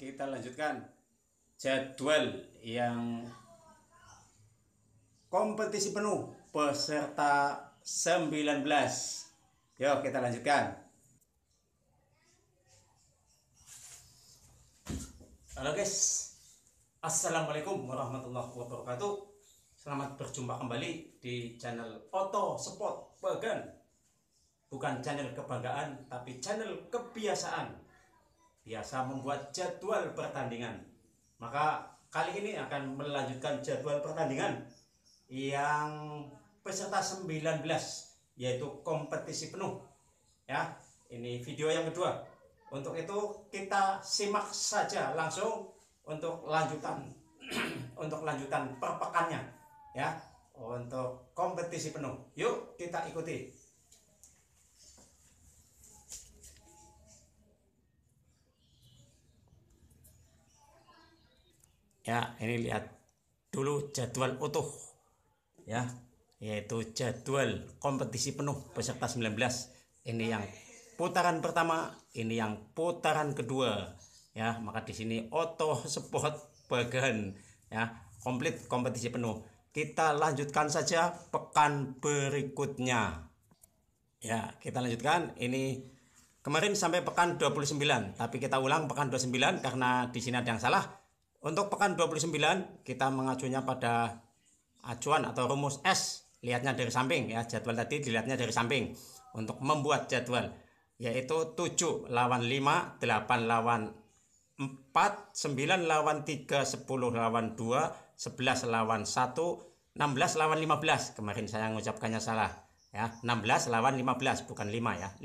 kita lanjutkan jadwal yang kompetisi penuh peserta 19 yuk kita lanjutkan halo guys assalamualaikum warahmatullahi wabarakatuh selamat berjumpa kembali di channel Oto Spot Bagan bukan channel kebanggaan tapi channel kebiasaan biasa membuat jadwal pertandingan. Maka kali ini akan melanjutkan jadwal pertandingan yang peserta 19 yaitu kompetisi penuh. Ya, ini video yang kedua. Untuk itu kita simak saja langsung untuk lanjutan untuk lanjutan perpekannya ya untuk kompetisi penuh. Yuk kita ikuti. ya ini lihat dulu jadwal utuh ya yaitu jadwal kompetisi penuh peserta 19 ini yang putaran pertama ini yang putaran kedua ya maka di sini auto Sport bagan ya komplit kompetisi penuh kita lanjutkan saja pekan berikutnya ya kita lanjutkan ini kemarin sampai pekan 29 tapi kita ulang pekan 29 karena di sini ada yang salah untuk pekan 29 kita mengacunya pada acuan atau rumus S lihatnya dari samping ya jadwal tadi dilihatnya dari samping untuk membuat jadwal yaitu 7 lawan 5 8 lawan 4 9 lawan 3 10 lawan 2 11 lawan 1 16 lawan 15 kemarin saya mengucapkannya salah ya 16 lawan 15 bukan 5 ya 15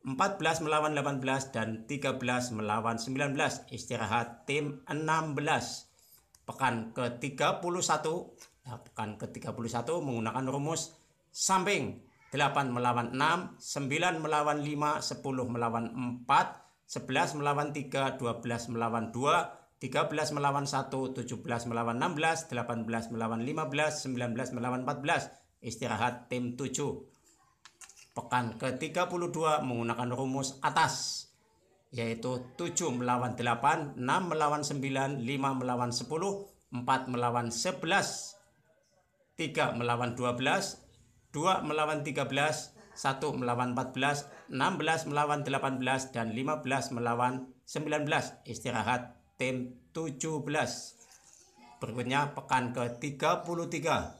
14 melawan 18 dan 13 melawan 19 istirahat tim 16 pekan ke-31 ya, nah, pekan ke-31 menggunakan rumus samping 8 melawan 6 9 melawan 5 10 melawan 4 11 melawan 3 12 melawan 2 13 melawan 1 17 melawan 16 18 melawan 15 19 melawan 14 istirahat tim 7 pekan ke-32 menggunakan rumus atas yaitu 7 melawan 8, 6 melawan 9, 5 melawan 10, 4 melawan 11, 3 melawan 12, 2 melawan 13, 1 melawan 14, 16 melawan 18, dan 15 melawan 19. Istirahat tim 17. Berikutnya pekan ke-33.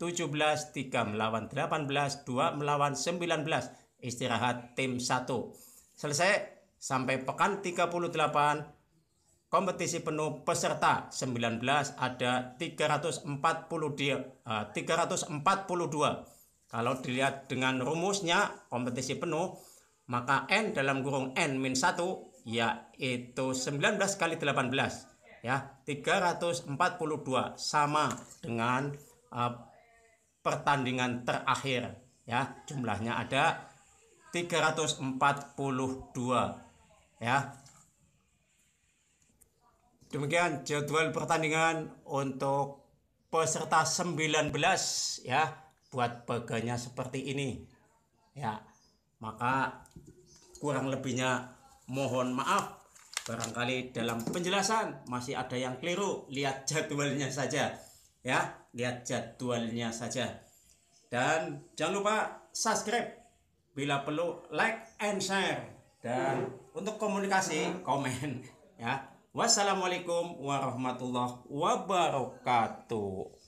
17 3 melawan 18 2 melawan 19 istirahat tim 1 selesai sampai pekan 38 kompetisi penuh peserta 19 ada 340 dia uh, 342 kalau dilihat dengan rumusnya kompetisi penuh maka n dalam kurung n min 1 yaitu 19 kali 18 ya 342 sama dengan uh, pertandingan terakhir ya jumlahnya ada 342 ya demikian jadwal pertandingan untuk peserta 19 ya buat baganya seperti ini ya maka kurang lebihnya mohon maaf barangkali dalam penjelasan masih ada yang keliru lihat jadwalnya saja ya lihat jadwalnya saja dan jangan lupa subscribe bila perlu like and share dan untuk komunikasi komen ya wassalamualaikum warahmatullahi wabarakatuh